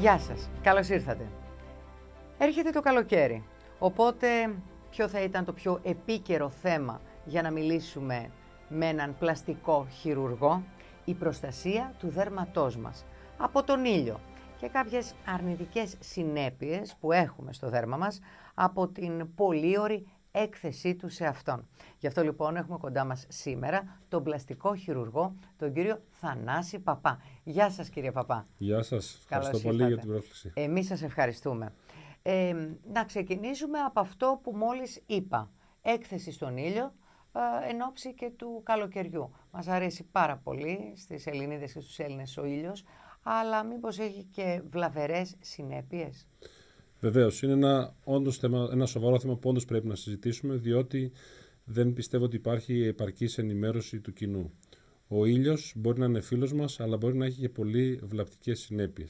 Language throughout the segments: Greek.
Γεια σας, καλώς ήρθατε. Έρχεται το καλοκαίρι, οπότε ποιο θα ήταν το πιο επίκαιρο θέμα για να μιλήσουμε με έναν πλαστικό χειρουργό, η προστασία του δέρματός μας από τον ήλιο και κάποιες αρνητικές συνέπειες που έχουμε στο δέρμα μας από την πολύωρη έκθεσή του σε αυτόν. Γι' αυτό λοιπόν έχουμε κοντά μας σήμερα τον πλαστικό χειρουργό, τον κύριο Θανάση Παπά. Γεια σας κύριε Παπά. Γεια σας. Ευχαριστώ πολύ για την πρόσκληση. Εμείς σας ευχαριστούμε. Ε, να ξεκινήσουμε από αυτό που μόλις είπα. Έκθεση στον ήλιο ε, εν ώψη και του καλοκαιριού. Μας αρέσει πάρα πολύ στις Ελληνίδες και στους Έλληνες ο ήλιος, αλλά μήπως έχει και βλαβερές συνέπειες. Βεβαίως. Είναι ένα, όντως θέμα, ένα σοβαρό θέμα που όντως πρέπει να συζητήσουμε, διότι δεν πιστεύω ότι υπάρχει επαρκής ενημέρωση του κοινού. Ο ήλιος μπορεί να είναι φίλος μας, αλλά μπορεί να έχει και πολύ βλαπτικές συνέπειες.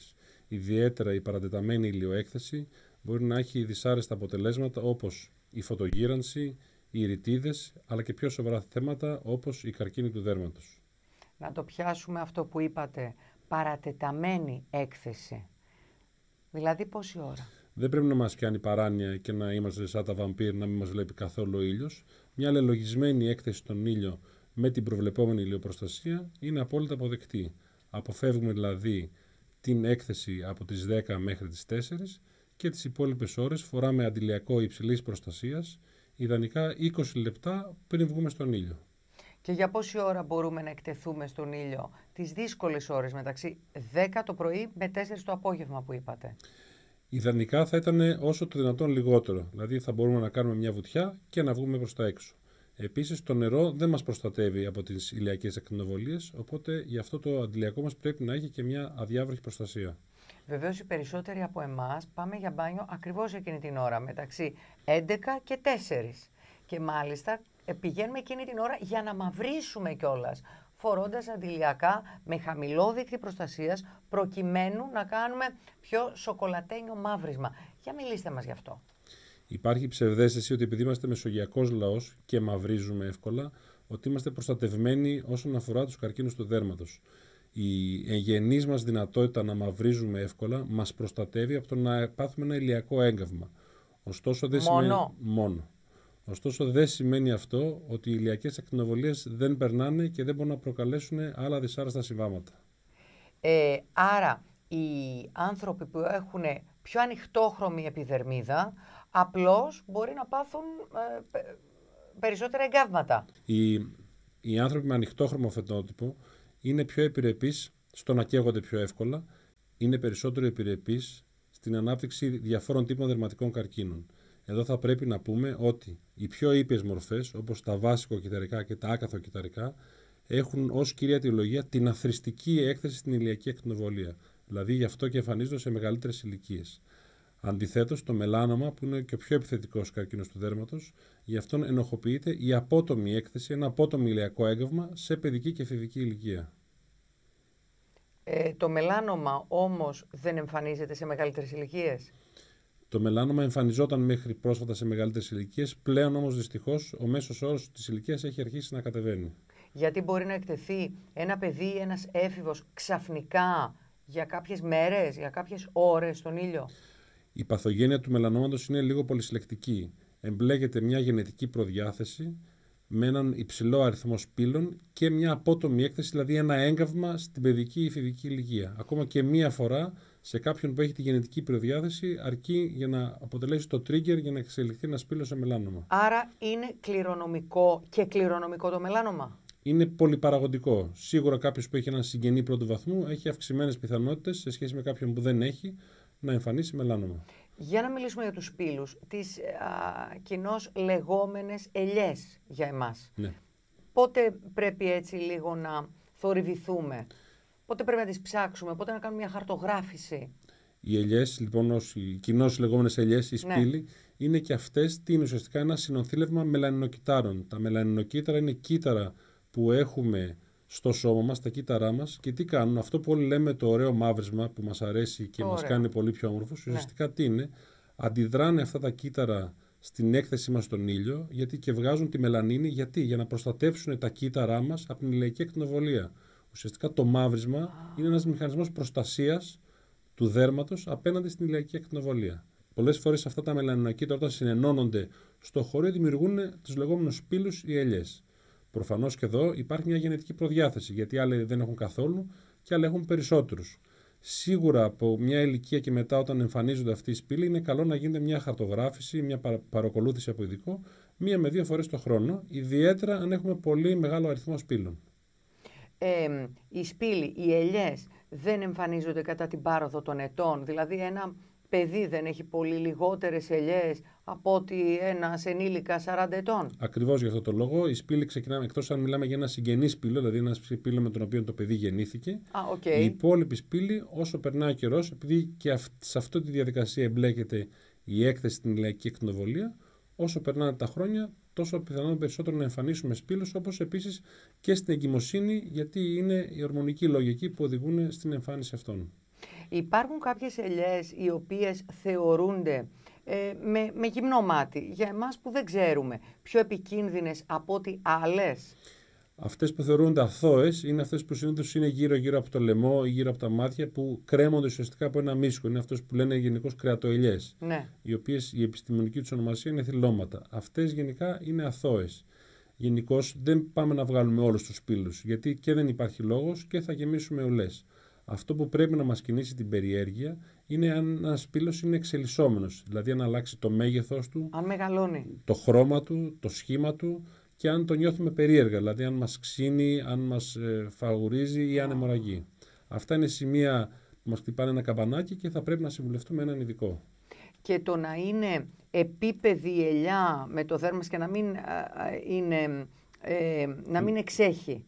Ιδιαίτερα η παρατεταμένη ηλιοέκθεση μπορεί να έχει δυσάρεστα αποτελέσματα όπως η φωτογύρανση, οι ρητίδες, αλλά και πιο σοβαρά θέματα όπως η καρκίνη του δέρματος. Να το πιάσουμε αυτό που είπατε. Παρατεταμένη έκθεση. Δηλαδή πόση ώρα δεν πρέπει να μας κάνει παράνοια και να είμαστε σαν τα βαμπύρ, να μην μας βλέπει καθόλου ο ήλιος. Μια λελογισμένη έκθεση στον ήλιο με την προβλεπόμενη ηλιοπροστασία είναι απόλυτα αποδεκτή. Αποφεύγουμε δηλαδή την έκθεση από τις 10 μέχρι τις 4 και τις υπόλοιπες ώρες φοράμε αντιλιακό υψηλής προστασίας, ιδανικά 20 λεπτά πριν βγούμε στον ήλιο. Και για πόση ώρα μπορούμε να εκτεθούμε στον ήλιο τις δύσκολες ώρες μεταξύ 10 το πρωί με 4 το απόγευμα που είπατε ιδανικά θα ήταν όσο το δυνατόν λιγότερο. Δηλαδή θα μπορούμε να κάνουμε μια βουτιά και να βγούμε προς τα έξω. Επίσης, το νερό δεν μας προστατεύει από τις ηλιακές ακτινοβολίες, οπότε γι' αυτό το αντιλιακό μας πρέπει να έχει και μια αδιάβροχη προστασία. Βεβαίως, οι περισσότεροι από εμάς πάμε για μπάνιο ακριβώς εκείνη την ώρα, μεταξύ 11 και 4. Και μάλιστα ε, πηγαίνουμε εκείνη την ώρα για να μαυρίσουμε κιόλας. Φορώντας αντιλιακά με χαμηλό δίκτυ προστασίας προκειμένου να κάνουμε πιο σοκολατένιο μαύρισμα. Για μιλήστε μας γι' αυτό. Υπάρχει ψευδέστηση ότι επειδή είμαστε μεσογειακός λαός και μαυρίζουμε εύκολα, ότι είμαστε προστατευμένοι όσον αφορά τους καρκίνους του δέρματος. Η εγγενής μας δυνατότητα να μαυρίζουμε εύκολα μας προστατεύει από το να πάθουμε ένα ηλιακό έγκαυμα. Ωστόσο δεν σημαίνει μόνο. Ωστόσο, δεν σημαίνει αυτό ότι οι ηλιακές ακτινοβολίες δεν περνάνε και δεν μπορούν να προκαλέσουν άλλα δυσάρεστα συμβάματα. Ε, άρα, οι άνθρωποι που έχουν πιο ανοιχτόχρωμη επιδερμίδα, απλώς μπορεί να πάθουν ε, περισσότερα εγκάβματα. Οι, οι άνθρωποι με ανοιχτόχρωμο φαινότυπο είναι πιο επιρρεπείς στο να καίγονται πιο εύκολα, είναι περισσότερο επιρρεπείς στην ανάπτυξη διαφόρων τύπων δερματικών καρκίνων. Εδώ θα πρέπει να πούμε ότι οι πιο ήπιες μορφές, όπως τα βάσικο κυταρικά και τα άκαθο κυταρικά, έχουν ως κυρία λογία την αθρηστική έκθεση στην ηλιακή ακτινοβολία. Δηλαδή γι' αυτό και εμφανίζονται σε μεγαλύτερες ηλικίες. Αντιθέτως, το μελάνομα, που είναι και ο πιο επιθετικός καρκίνος του δέρματος, γι' αυτόν ενοχοποιείται η απότομη έκθεση, ένα απότομο ηλιακό έγκαυμα σε παιδική και εφηβική ηλικία. Ε, το μελάνομα όμως δεν εμφανίζεται σε μεγαλύτερες ηλικίες. Το μελάνομα εμφανιζόταν μέχρι πρόσφατα σε μεγαλύτερες ηλικίες, πλέον όμως δυστυχώς ο μέσος όρος της ηλικίας έχει αρχίσει να κατεβαίνει. Γιατί μπορεί να εκτεθεί ένα παιδί ή ένας έφηβος ξαφνικά για κάποιες μέρες, για κάποιες ώρες στον ήλιο. Η παθογένεια του μελανόματος είναι λίγο πολυσυλλεκτική. Εμπλέκεται μια γενετική προδιάθεση, με έναν υψηλό αριθμό σπήλων και μια απότομη έκθεση, δηλαδή ένα έγκαυμα στην παιδική ή φοιδική ηλικία. Ακόμα και μία φορά σε κάποιον που έχει τη γενετική προδιάθεση, αρκεί για να αποτελέσει το trigger για να εξελιχθεί ένα σπήλο σε μελάνομα. Άρα είναι κληρονομικό και κληρονομικό το μελάνομα. Είναι πολυπαραγωγικό. Σίγουρα κάποιος που έχει έναν συγγενή πρώτου βαθμού έχει αυξημένες πιθανότητες σε σχέση με κάποιον που δεν έχει να εμφανίσει μελάνομα. Για να μιλήσουμε για τους πύλους, τις ε, α, κοινώς λεγόμενες ελιές για εμάς. Ναι. Πότε πρέπει έτσι λίγο να θορυβηθούμε, πότε πρέπει να τις ψάξουμε, πότε να κάνουμε μια χαρτογράφηση. Οι ελιές, λοιπόν, οι κοινώς λεγόμενες ελιές, οι ναι. σπύλοι, είναι και αυτές είναι ουσιαστικά ένα συνοθήλευμα μελανινοκυτάρων. Τα μελανινοκύτταρα είναι κύτταρα που έχουμε στο σώμα μας, τα κύτταρά μας και τι κάνουν. Αυτό που όλοι λέμε το ωραίο μαύρισμα που μας αρέσει και μας μας κάνει πολύ πιο όμορφο, ναι. ουσιαστικά ναι. τι είναι, αντιδράνε αυτά τα κύτταρα στην έκθεσή μας στον ήλιο γιατί και βγάζουν τη μελανίνη γιατί, για να προστατεύσουν τα κύτταρά μας από την ηλιακή ακτινοβολία. Ουσιαστικά το μαύρισμα είναι ένας μηχανισμός προστασίας του δέρματος απέναντι στην ηλιακή ακτινοβολία. Πολλές φορές αυτά τα μελανινοκύτταρα όταν συνενώνονται στο χωρίο δημιουργούν τους λεγόμενους πύλου ή ελιές. Προφανώς και εδώ υπάρχει μια γενετική προδιάθεση, γιατί άλλοι δεν έχουν καθόλου και άλλοι έχουν περισσότερους. Σίγουρα από μια ηλικία και μετά, όταν εμφανίζονται αυτοί οι σπήλοι, είναι καλό να γίνεται μια χαρτογράφηση, μια παρακολούθηση από ειδικό, μία με δύο φορές το χρόνο, ιδιαίτερα αν έχουμε πολύ μεγάλο αριθμό σπήλων. Ε, οι σπήλοι, οι ελιές δεν εμφανίζονται κατά την πάροδο των ετών. Δηλαδή, ένα παιδί δεν έχει πολύ λιγότερες ελιές από ότι ένας ενήλικας 40 ετών. Ακριβώς για αυτό το λόγο. Η σπήλοι ξεκινάμε εκτός αν μιλάμε για ένα συγγενής σπήλο, δηλαδή ένα σπήλο με τον οποίο το παιδί γεννήθηκε. Α, okay. Η υπόλοιπη σπήλη, όσο περνάει ο καιρός, επειδή και σε αυτή τη διαδικασία εμπλέκεται η έκθεση στην λαϊκή εκτινοβολία, όσο περνάνε τα χρόνια, τόσο πιθανόν περισσότερο να εμφανίσουμε σπήλους, όπως επίσης και στην εγκυμοσύνη, γιατί είναι η ορμονική λογική που οδηγούν στην εμφάνιση αυτών. Υπάρχουν κάποιες ελιές οι οποίες θεωρούνται ε, με, με γυμνό μάτι. Για εμάς που δεν ξέρουμε πιο επικίνδυνες από ό,τι άλλες. Αυτές που θεωρούνται αθώες είναι αυτές που συνήθως ειναι είναι γύρω-γύρω από το λαιμό ή γύρω από τα μάτια που κρέμονται ουσιαστικά από ένα μίσκο. Είναι αυτές που λένε γενικώς κρεατοελιές, ναι. οι οποίες η επιστημονική τους ονομασία είναι θυλώματα. Αυτές γενικά είναι αθώες. Γενικώς δεν πάμε να βγάλουμε όλους τους πύλους, γιατί και δεν υπάρχει λόγος και θα γεμίσουμε ουλές. Αυτό που πρέπει να μας κινήσει την περιέργεια είναι αν ένας πύλος είναι εξελισσόμενος. Δηλαδή, αν αλλάξει το μέγεθος του, αν μεγαλώνει. το χρώμα του, το σχήμα του και αν το νιώθουμε περίεργα. Δηλαδή, αν μας ξύνει, αν μας ε, φαγουρίζει ή αν αιμορραγεί. Αυτά είναι σημεία που μας χτυπάνε ένα καμπανάκι και θα πρέπει να συμβουλευτούμε έναν ειδικό. Και το να είναι επίπεδη ελιά με το δέρμα και να μην, ε, να ε, μην εξέχει.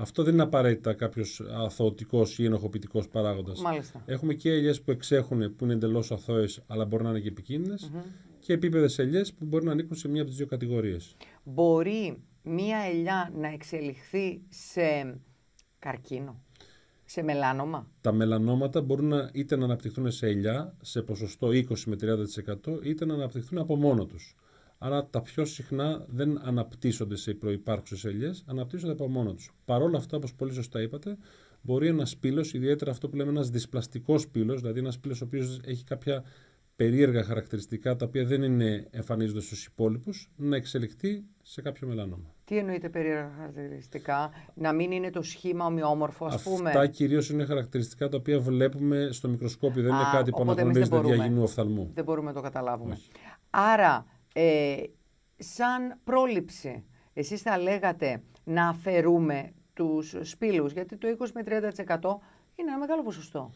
Αυτό δεν είναι απαραίτητα κάποιος αθωωτικό ή ενοχοποιητικός παράγοντας. Έχουμε και ελιές που εξέχουν που είναι εντελώς αθώες, αλλά μπορεί να είναι και επικίνδυνες, και επίπεδες ελιές που μπορεί να ανήκουν σε μία από τις δύο κατηγορίες. Μπορεί μία ελιά να εξελιχθεί σε καρκίνο, σε μελάνομα. Τα μελανόματα μπορούν να, είτε να αναπτυχθούν σε ελιά σε ποσοστό 20 με 30% είτε να αναπτυχθούν από μόνο τους. Άρα τα πιο συχνά δεν αναπτύσσονται σε προϋπάρχουσες ελιές, αναπτύσσονται από μόνο τους. Παρόλα αυτά, όπως πολύ σωστά είπατε, μπορεί ένας πύλος, ιδιαίτερα αυτό που λέμε ένας δυσπλαστικός πύλος, δηλαδή ένας πύλος ο οποίος έχει κάποια περίεργα χαρακτηριστικά τα οποία δεν είναι, εμφανίζονται στους υπόλοιπους, να εξελιχθεί σε κάποιο μελανόμα. Τι εννοείται περίεργα χαρακτηριστικά, να μην είναι το σχήμα ομοιόμορφο, ας πούμε. Αυτά κυρίως είναι χαρακτηριστικά τα οποία βλέπουμε στο μικροσκόπιο, δεν είναι κάτι που αναγνωρίζεται διαγενού οφθαλμού. Δεν μπορούμε να το καταλάβουμε. Άρα, ε, σαν πρόληψη. Εσείς θα λέγατε να αφαιρούμε τους σπήλους, γιατί το 20 με 30% είναι ένα μεγάλο ποσοστό.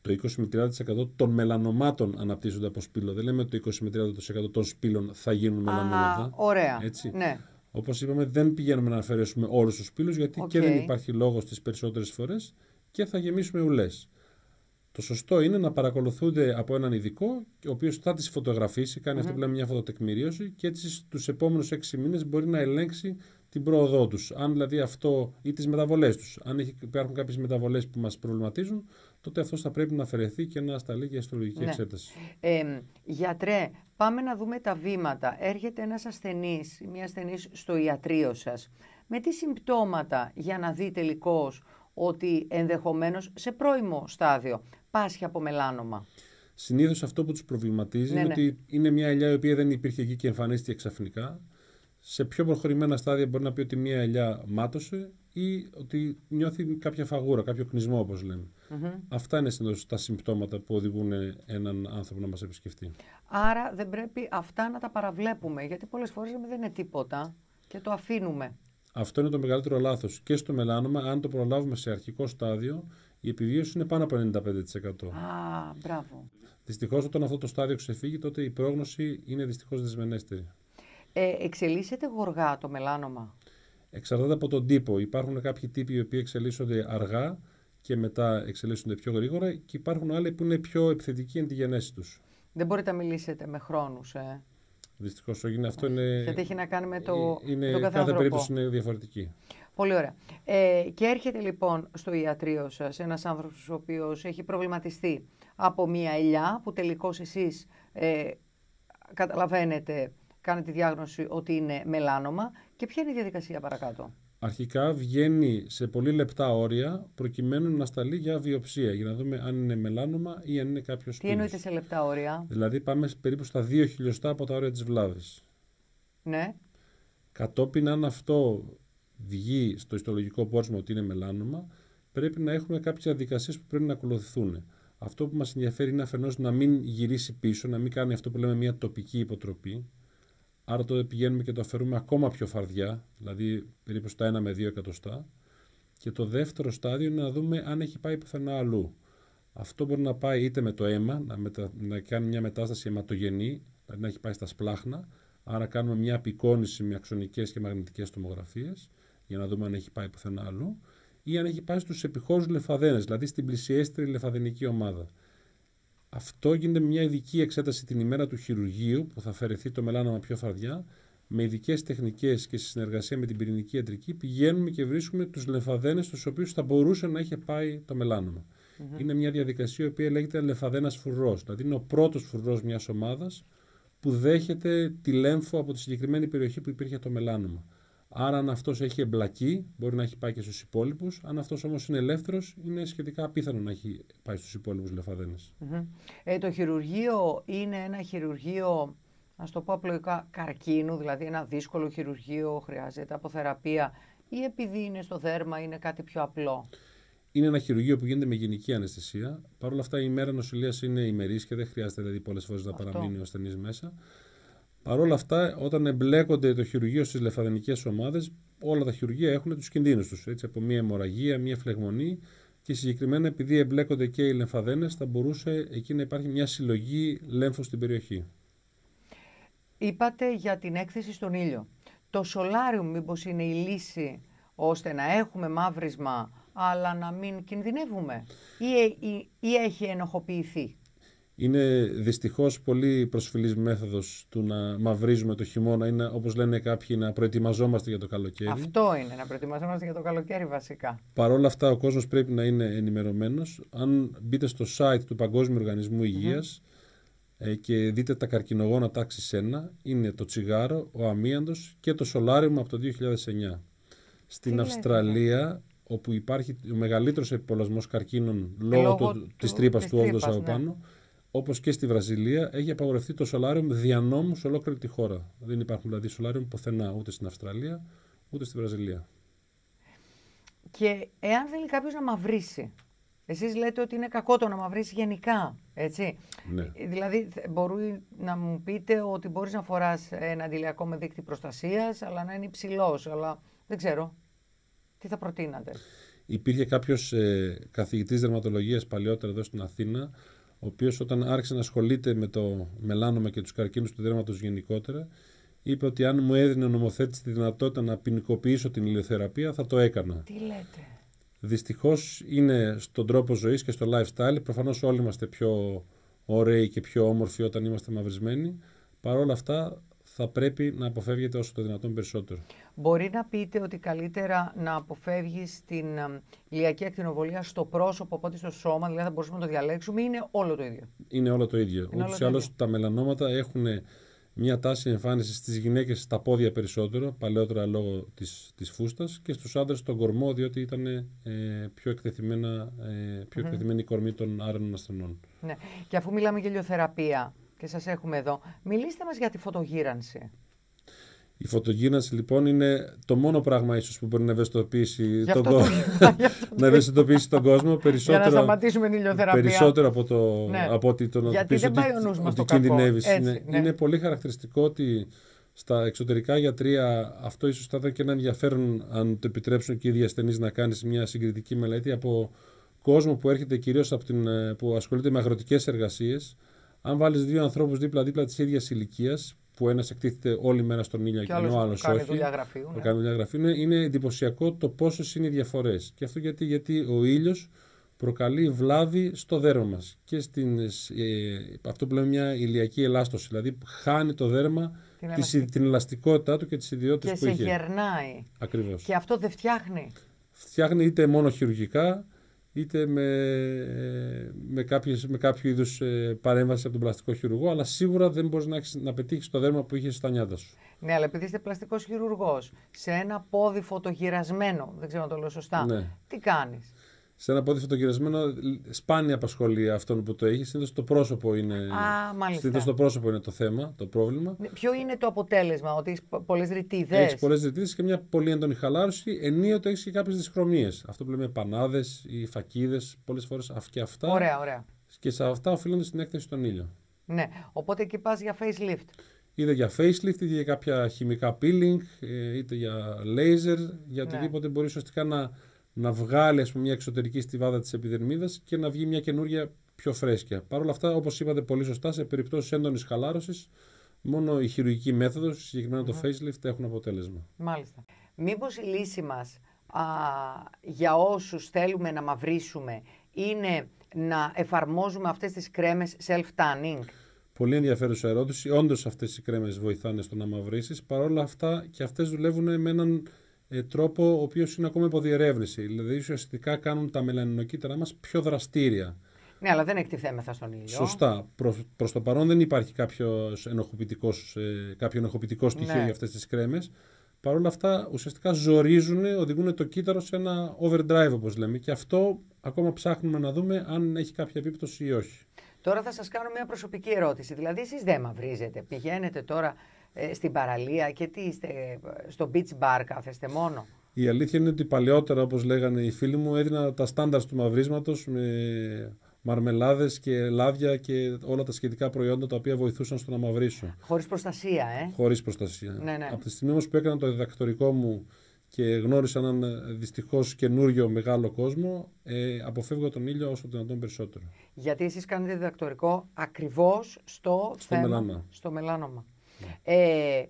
Το 20 με 30% των μελανομάτων αναπτύσσονται από σπήλο. Δεν λέμε το 20 με 30% των σπήλων θα γίνουν μελανόματα. Ωραία. Έτσι. Ναι. Όπως είπαμε, δεν πηγαίνουμε να αφαιρέσουμε όλους τους σπήλους, γιατί και δεν υπάρχει λόγος τις περισσότερες φορές και θα γεμίσουμε ουλές. Το σωστό είναι να παρακολουθούνται από έναν ειδικό, ο οποίος θα τις φωτογραφίσει, κάνει αυτό που λέμε μια φωτοτεκμηρίωση και έτσι τους επόμενους έξι μήνες μπορεί να ελέγξει την πρόοδό τους. Αν δηλαδή αυτό ή τις μεταβολές τους. Αν υπάρχουν κάποιες μεταβολές που μας προβληματίζουν, τότε αυτός θα πρέπει να αφαιρεθεί και να σταλεί για αστρολογική ναι. εξέταση. Ε, γιατρέ, πάμε να δούμε τα βήματα. Έρχεται ένας ασθενής, μια ασθενής στο ιατρείο σας. Με τι συμπτώματα για να δει τελικώς ότι ενδεχομένως σε πρώιμο στάδιο πάσχει από μελάνομα. Συνήθως αυτό που τους προβληματίζει ναι, είναι ναι. ότι είναι μια ελιά η οποία δεν υπήρχε εκεί και εμφανίστηκε ξαφνικά. Σε πιο προχωρημένα στάδια μπορεί να πει ότι μια ελιά μάτωσε ή ότι νιώθει κάποια φαγούρα, κάποιο κνισμό, όπω Αυτά είναι συνήθως τα συμπτώματα που οδηγούν έναν άνθρωπο να μας επισκεφτεί. Άρα δεν πρέπει αυτά να τα παραβλέπουμε, γιατί πολλές φορές δεν είναι τίποτα και το αφήνουμε. Αυτό είναι το μεγαλύτερο λάθος. Και στο μελάνομα, αν το προλάβουμε σε αρχικό στάδιο, η επιβίωση είναι πάνω από 95%. Α, μπράβο. Δυστυχώς, όταν αυτό το στάδιο ξεφύγει, τότε η πρόγνωση είναι δυστυχώς δυσμενέστερη. Ε, εξελίσσεται γοργά το μελάνομα. Εξαρτάται από τον τύπο. Υπάρχουν κάποιοι τύποι οι οποίοι εξελίσσονται αργά και μετά εξελίσσονται πιο γρήγορα και υπάρχουν άλλοι που είναι πιο επιθετικοί εν τη γενέση τους. Δεν μπορείτε να μιλήσετε με χρόνους. Ε. Δυστυχώς Αυτό είναι. Γιατί έχει να κάνει με το. Ε, είναι, τον κάθε, περίπτωση είναι διαφορετική. Πολύ ωραία. Ε, και έρχεται λοιπόν στο ιατρείο σας ένας άνθρωπος ο οποίος έχει προβληματιστεί από μια ελιά που τελικώς εσείς ε, καταλαβαίνετε, κάνετε τη διάγνωση ότι είναι μελάνομα. Και ποια είναι η διαδικασία παρακάτω αρχικά βγαίνει σε πολύ λεπτά όρια προκειμένου να σταλεί για βιοψία για να δούμε αν είναι μελάνομα ή αν είναι κάποιος Τι εννοείται σε λεπτά όρια. Δηλαδή πάμε περίπου στα 2 χιλιοστά από τα όρια της βλάβης. Ναι. Κατόπιν αν αυτό βγει στο ιστολογικό πόρισμα ότι είναι μελάνομα, πρέπει να έχουμε κάποιες διαδικασίε που πρέπει να ακολουθηθούν. Αυτό που μας ενδιαφέρει είναι αφενός να μην γυρίσει πίσω, να μην κάνει αυτό που λέμε μια τοπική υποτροπή, Άρα τότε πηγαίνουμε και το αφαιρούμε ακόμα πιο φαρδιά, δηλαδή περίπου στα 1 με 2 εκατοστά. Και το δεύτερο στάδιο είναι να δούμε αν έχει πάει πουθενά αλλού. Αυτό μπορεί να πάει είτε με το αίμα, να, μετα... να κάνει μια μετάσταση αιματογενή, δηλαδή να έχει πάει στα σπλάχνα. Άρα κάνουμε μια απεικόνηση με αξονικές και μαγνητικές τομογραφίες για να δούμε αν έχει πάει πουθενά αλλού ή αν έχει πάει στους επιχώρου λεφαδένες, δηλαδή στην πλησιέστερη λεφαδενική ομάδα. Αυτό γίνεται μια ειδική εξέταση την ημέρα του χειρουργείου που θα αφαιρεθεί το μελάνομα πιο φαρδιά. Με ειδικές τεχνικές και στη συνεργασία με την πυρηνική ιατρική πηγαίνουμε και βρίσκουμε τους λεφαδένες στου οποίους θα μπορούσε να είχε πάει το μελάνομα. Είναι μια διαδικασία η οποία λέγεται λεφαδένας φρουρό. Δηλαδή είναι ο πρώτος φρουρό μιας ομάδας που δέχεται τη από τη συγκεκριμένη περιοχή που υπήρχε το μελάνωμα. Άρα, αν αυτός έχει εμπλακεί, μπορεί να έχει πάει και στους υπόλοιπους. Αν αυτός όμως είναι ελεύθερος, είναι σχετικά απίθανο να έχει πάει στους υπόλοιπους Ε, το χειρουργείο είναι ένα χειρουργείο, ας το πω απλοϊκά, καρκίνου, δηλαδή ένα δύσκολο χειρουργείο, χρειάζεται αποθεραπεία, ή επειδή είναι στο δέρμα, είναι κάτι πιο απλό. Είναι ένα χειρουργείο που γίνεται με γενική αναισθησία. Παρ' όλα αυτά, η μέρα νοσηλείας είναι ημερής και δεν χρειάζεται δηλαδή, πολλές φορές να παραμείνει ο ασθενής μέσα. Παρ' όλα αυτά, όταν εμπλέκονται το χειρουργείο στις λεφαδενικές ομάδες, όλα τα χειρουργεία έχουν τους κινδύνους τους. Από μια αιμορραγία, μια φλεγμονή και συγκεκριμένα επειδή εμπλέκονται και οι λεμφαδένες θα μπορούσε εκεί να υπάρχει μια συλλογή λέμφου στην περιοχή. Είπατε για την έκθεση στον ήλιο. Το σολάριο μήπως είναι η λύση ώστε να έχουμε μαύρισμα αλλά να μην κινδυνεύουμε ή, ε, ή έχει ενοχοποιηθεί. Είναι δυστυχώς πολύ προσφυλής μέθοδος του να μαυρίζουμε το χειμώνα είναι όπως λένε κάποιοι να προετοιμαζόμαστε για το καλοκαίρι. Αυτό είναι, να προετοιμαζόμαστε για το καλοκαίρι βασικά. Παρ' όλα αυτά, ο κόσμος πρέπει να είναι ενημερωμένος. Αν μπείτε στο site του Παγκόσμιου Οργανισμού ε, και δείτε τα καρκινογόνα τάξη 1, είναι το τσιγάρο, ο αμίαντος και το σολάριμο από το 2009. Στην Αυστραλία, όπου υπάρχει ο μεγαλύτερος επιπολασμός καρκίνων λόγω, λόγω της τρύπας του, του από ναι. πάνω όπως και στη Βραζιλία, έχει απαγορευτεί το σολάριο δια νόμου σε ολόκληρη τη χώρα. Δεν υπάρχουν δηλαδή σολάριουμ πουθενά, ούτε στην Αυστραλία, ούτε στη Βραζιλία. Και εάν θέλει κάποιος να μαυρίσει, Εσείς λέτε ότι είναι κακό το να μαυρίσει γενικά, έτσι. Ναι. Δηλαδή, μπορεί να μου πείτε ότι μπορείς να φοράς ένα αντιλιακό με δίκτυο προστασίας, αλλά να είναι υψηλός, αλλά δεν ξέρω. Τι θα προτείνατε. Υπήρχε κάποιος ε, καθηγητής δερματολογίας παλιότερα εδώ στην Αθήνα, ο οποίος όταν άρχισε να ασχολείται με το μελάνομα και τους καρκίνους του δέρματος γενικότερα, είπε ότι αν μου έδινε ο νομοθέτης τη δυνατότητα να ποινικοποιήσω την ηλιοθεραπεία, θα το έκανα. Τι λέτε. Δυστυχώς είναι στον τρόπο ζωής και στο lifestyle. Προφανώς όλοι είμαστε πιο ωραίοι και πιο όμορφοι όταν είμαστε μαυρισμένοι. Παρ' όλα αυτά θα πρέπει να αποφεύγετε όσο το δυνατόν περισσότερο. Μπορεί να πείτε ότι καλύτερα να αποφεύγεις την ε, ηλιακή ακτινοβολία στο πρόσωπο από ότι στο σώμα, δηλαδή θα μπορούσαμε να το διαλέξουμε, ή είναι όλο το ίδιο. Είναι όλο το ίδιο. Ούτω ή άλλως τα μελανόματα έχουν μια τάση εμφάνισης στις γυναίκες στα πόδια περισσότερο, παλαιότερα λόγω της φούστας, και στους άντρες στον κορμό, διότι ήταν ε, πιο, εκτεθειμένα, ε, πιο mm. η κορμή των άρενων ασθενών. Ναι. Και αφού μιλάμε για ηλιοθεραπεία, και σας έχουμε εδώ. Μιλήστε μας για τη φωτογύρανση. Η φωτογύρανση λοιπόν είναι το μόνο πράγμα ίσως που μπορεί να ευαισθητοποιήσει, τον, το... κόσμο περισσότερο, να την περισσότερο από, το, ναι. από ότι το να Γιατί δεν ότι, πάει ο Έτσι, ναι. είναι, πολύ χαρακτηριστικό ότι στα εξωτερικά γιατρία αυτό ίσως θα ήταν και ένα ενδιαφέρον αν το επιτρέψουν και οι διασθενείς να κάνεις μια συγκριτική μελέτη από κόσμο που έρχεται κυρίως από την, ε, που ασχολείται με αγροτικές εργασίες αν βάλεις δύο ανθρώπους δίπλα-δίπλα της ίδιας ηλικίας, που ένας εκτίθεται όλη μέρα στον ήλιο και ο άλλο όχι. Δουλειά ναι. κάνει δουλειά γραφείου. Είναι, είναι εντυπωσιακό το πόσες είναι οι διαφορές. Και αυτό γιατί, γιατί ο ήλιος προκαλεί βλάβη στο δέρμα μας. Και στην, ε, αυτό που λέμε μια ηλιακή ελάστωση. Δηλαδή, χάνει το δέρμα την, ελαστικότητα. την ελαστικότητά του και τις ιδιότητες που έχει. Και σε γερνάει. Ακριβώς. Και αυτό δεν φτιάχνει. Φτιάχνει είτε μόνο χειρουργικά, είτε με, με, κάποιες, με κάποιο είδους ε, παρέμβαση από τον πλαστικό χειρουργό, αλλά σίγουρα δεν μπορείς να, έχεις, να πετύχεις το δέρμα που είχες στα νιάτα σου. Ναι, αλλά επειδή είστε πλαστικός χειρουργός, σε ένα πόδι φωτογυρασμένο, δεν ξέρω να το λέω σωστά, ναι. τι κάνεις σε ένα πόδι φωτογυρισμένο σπάνια απασχολεί αυτόν που το έχει. Συνήθως το πρόσωπο είναι. Α, το πρόσωπο είναι το θέμα, το πρόβλημα. Ποιο είναι το αποτέλεσμα, ότι έχεις πολλές ρητίδες. Έχεις πολλές ρητίδες και μια πολύ έντονη χαλάρωση. Ενίοτε έχεις και κάποιες δυσχρωμίε. Αυτό που λέμε πανάδες ή φακίδες, πολλές φορές και αυτά. Ωραία, ωραία. Και σε αυτά οφείλονται στην έκθεση στον ήλιο. Ναι. Οπότε εκεί πας για facelift. Είτε για facelift, είτε για κάποια χημικά peeling, ε, είτε για laser, για ναι. οτιδήποτε ναι. μπορείς ουσιαστικά να να βγάλει μια εξωτερική στιβάδα της επιδερμίδας και να βγει μια καινούργια, πιο φρέσκια. Παρ' όλα αυτά, όπως είπατε πολύ σωστά, σε περιπτώσεις έντονης χαλάρωσης, μόνο η χειρουργική μέθοδος, συγκεκριμένα το ναι. facelift, έχουν αποτέλεσμα. Μάλιστα. Μήπως η λύση μας για όσους θέλουμε να μαυρίσουμε είναι να εφαρμόζουμε αυτές τις κρέμες self self-tanning. Πολύ ενδιαφέρουσα ερώτηση. Όντως αυτές οι κρέμες βοηθάνε στο να μαυρίσεις. Παρ' όλα αυτά και αυτές δουλεύουν με έναν ε, τρόπο ο οποίος είναι ακόμα υποδιερεύνηση. Δηλαδή ουσιαστικά κάνουν τα μελανινοκύτταρα μας πιο δραστήρια. Ναι, αλλά δεν εκτιθέμεθα στον ήλιο. Σωστά. Προς το παρόν δεν υπάρχει κάποιος ε, κάποιο ενοχοποιητικό στοιχείο ναι. για αυτές τις κρέμες. Παρ' όλα αυτά, ουσιαστικά ζορίζουν, οδηγούν το κύτταρο σε ένα overdrive, όπως λέμε. Και αυτό ακόμα ψάχνουμε να δούμε αν έχει κάποια επίπτωση ή όχι. Τώρα θα σας κάνω μια προσωπική ερώτηση. Δηλαδή, εσείς δεν μαυρίζετε. Πηγαίνετε τώρα ε, στην παραλία και τι είστε, στο beach bar κάθεστε μόνο. Η αλήθεια είναι ότι παλαιότερα, όπως λέγανε οι φίλοι μου, έδινα τα στάνταρ του μαυρίσματος με μαρμελάδες και λάδια και όλα τα σχετικά προϊόντα τα οποία βοηθούσαν στο να μαυρίσω. Χωρίς προστασία, ε. Χωρίς προστασία. Ναι, ναι. Από τη στιγμή όμως που έκανα το διδακτορικό μου και γνώρισα έναν ε, δυστυχώς καινούριο μεγάλο κόσμο, ε, αποφεύγω τον ήλιο όσο το δυνατόν περισσότερο. Γιατί εσείς κάνετε διδακτορικό ακριβώς στο, στο θέμα, στο μελάνομα. Ε,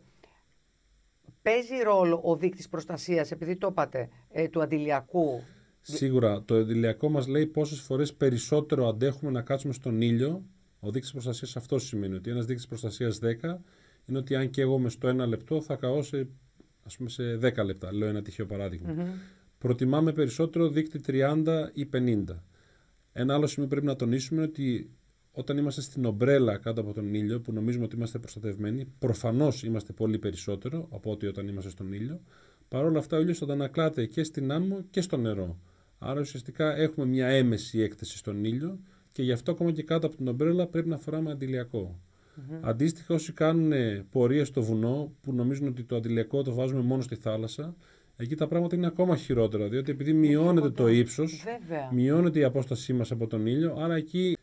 παίζει ρόλο ο δείκτης προστασίας, επειδή το είπατε, ε, του αντιλιακού. Σίγουρα. Το αντιλιακό μας λέει πόσες φορές περισσότερο αντέχουμε να κάτσουμε στον ήλιο. Ο δείκτης προστασίας αυτό σημαίνει ότι ένας δείκτης προστασίας 10 είναι ότι αν και εγώ με στο ένα λεπτό θα καώ σε, ας πούμε, σε 10 λεπτά. Λέω ένα τυχαίο παράδειγμα. Mm-hmm. Προτιμάμε περισσότερο δείκτη 30 ή 50. Ένα άλλο σημείο που πρέπει να τονίσουμε είναι ότι όταν είμαστε στην ομπρέλα κάτω από τον ήλιο, που νομίζουμε ότι είμαστε προστατευμένοι, προφανώς είμαστε πολύ περισσότερο από ό,τι όταν είμαστε στον ήλιο. Παρ' όλα αυτά, ο ήλιος αντανακλάται και στην άμμο και στο νερό. Άρα, ουσιαστικά έχουμε μια έμεση έκθεση στον ήλιο και γι' αυτό ακόμα και κάτω από την ομπρέλα πρέπει να φοράμε αντιλιακό. Αντίστοιχα, όσοι κάνουν πορεία στο βουνό, που νομίζουν ότι το αντιλιακό το βάζουμε μόνο στη θάλασσα, εκεί τα πράγματα είναι ακόμα χειρότερα. Διότι επειδή μειώνεται το ύψο, μειώνεται η απόστασή μας από τον ήλιο, άρα εκεί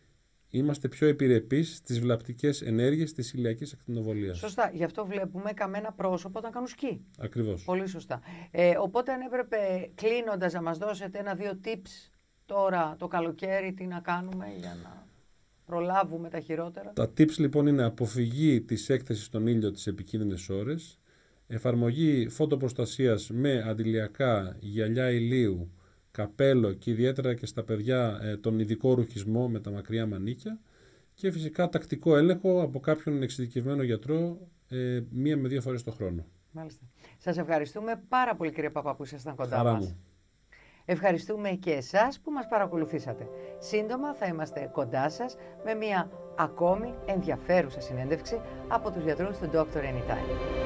είμαστε πιο επιρρεπείς στις βλαπτικές ενέργειες της ηλιακής ακτινοβολίας. Σωστά. Γι' αυτό βλέπουμε καμένα πρόσωπα όταν κάνουν σκι. Ακριβώς. Πολύ σωστά. Ε, οπότε, αν έπρεπε κλείνοντας να μας δώσετε ένα-δύο tips τώρα το καλοκαίρι, τι να κάνουμε για να προλάβουμε τα χειρότερα. Τα tips λοιπόν είναι αποφυγή της έκθεσης στον ήλιο τις επικίνδυνες ώρες, εφαρμογή φωτοπροστασίας με αντιλιακά γυαλιά ηλίου καπέλο και ιδιαίτερα και στα παιδιά ε, τον ειδικό ρουχισμό με τα μακριά μανίκια και φυσικά τακτικό έλεγχο από κάποιον εξειδικευμένο γιατρό ε, μία με δύο φορές το χρόνο. Μάλιστα. Σας ευχαριστούμε πάρα πολύ κύριε Παπά που ήσασταν κοντά Χαρά μας. Ευχαριστούμε και εσάς που μας παρακολουθήσατε. Σύντομα θα είμαστε κοντά σας με μία ακόμη ενδιαφέρουσα συνέντευξη από τους γιατρούς του Dr. Anytime.